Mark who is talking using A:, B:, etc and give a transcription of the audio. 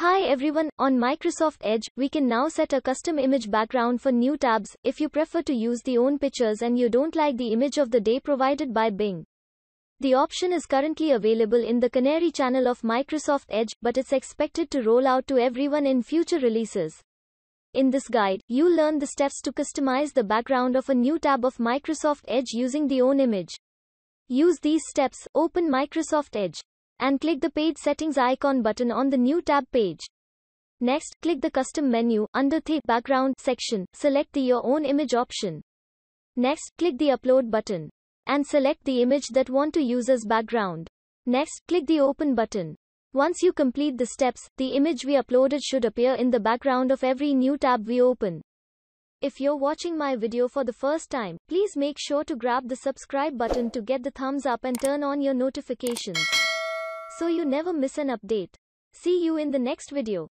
A: Hi everyone, on Microsoft Edge, we can now set a custom image background for new tabs, if you prefer to use the own pictures and you don't like the image of the day provided by Bing. The option is currently available in the Canary channel of Microsoft Edge, but it's expected to roll out to everyone in future releases. In this guide, you'll learn the steps to customize the background of a new tab of Microsoft Edge using the own image. Use these steps, open Microsoft Edge and click the page settings icon button on the new tab page. Next, click the custom menu under the background section, select the your own image option. Next, click the upload button and select the image that want to use as background. Next, click the open button. Once you complete the steps, the image we uploaded should appear in the background of every new tab we open. If you're watching my video for the first time, please make sure to grab the subscribe button to get the thumbs up and turn on your notifications so you never miss an update. See you in the next video.